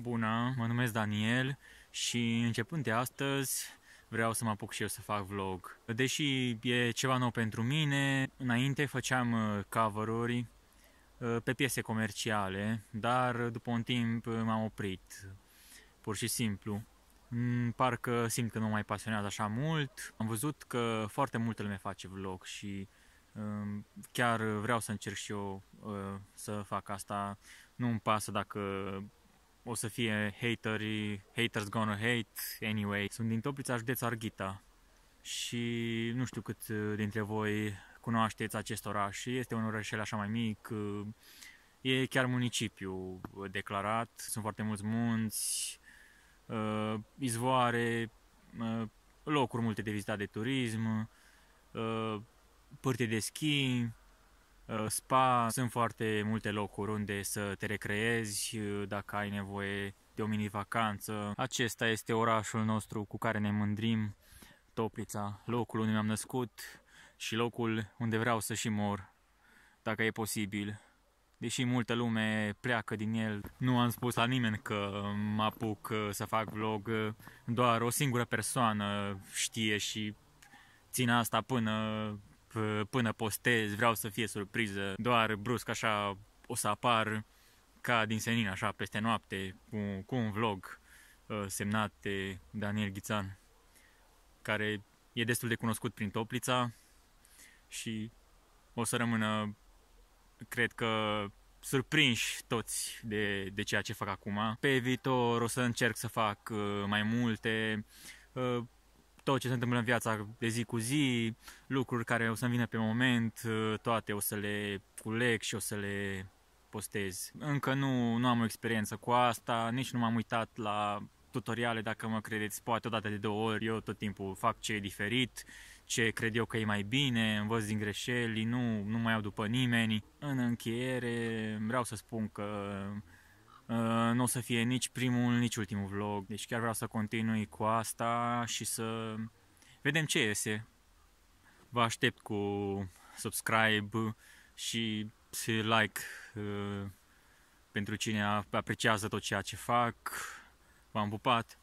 Bună, mă numesc Daniel și începând de astăzi vreau să mă apuc și eu să fac vlog. Deși e ceva nou pentru mine, înainte făceam uh, cover-uri uh, pe piese comerciale, dar după un timp uh, m-am oprit, pur și simplu. Mm, parcă simt că nu mai pasionează așa mult. Am văzut că foarte multă lume face vlog și um, chiar vreau să încerc și eu să fac asta. Nu mi pasă dacă o să fie hateri, haters gonna hate anyway. Sunt din Toplița, județ Arghita și nu știu cât uh, dintre voi cunoașteți acest oraș. Este un orășel așa mai mic, uh, e chiar municipiu uh, declarat, sunt foarte mulți munți, izvoare, locuri multe de vizitat de turism, pârte de schi, Uh, spa sunt foarte multe locuri unde să te recreezi uh, dacă ai nevoie de o mini-vacanță. Acesta este orașul nostru cu care ne mândrim, Toplița, locul unde mi-am născut și locul unde vreau să și mor, dacă e posibil. Deși multă lume pleacă din el, nu am spus la nimeni că mă apuc uh, să fac vlog, doar o singură persoană știe și țin asta până Eh, până postez, vreau să fie surpriză, doar brusc așa o să apar ca din senin așa peste noapte cu, cu un vlog eh, semnat de Daniel Ghițan care e destul de cunoscut prin Toplița și o să rămână cred că surprinși toți de, de ceea ce fac acum. Pe viitor o să încerc să fac eh, mai multe, tot ce se întâmplă în viața de zi cu zi, lucruri care o să-mi vină pe moment, uh, toate o să le culeg și o să le postez. Încă nu, nu am o experiență cu asta, nici nu m-am uitat la tutoriale, dacă mă credeți, poate odată de două ori, eu tot timpul fac ce e diferit, ce cred eu că e mai bine, învăț din greșeli, nu, nu mai iau după nimeni. În încheiere vreau să spun că Uh, nu o să fie nici primul, nici ultimul vlog. Deci chiar vreau să continui cu asta și să vedem ce iese. Vă aștept cu subscribe și like uh, pentru cine apreciază tot ceea ce fac. V-am pupat!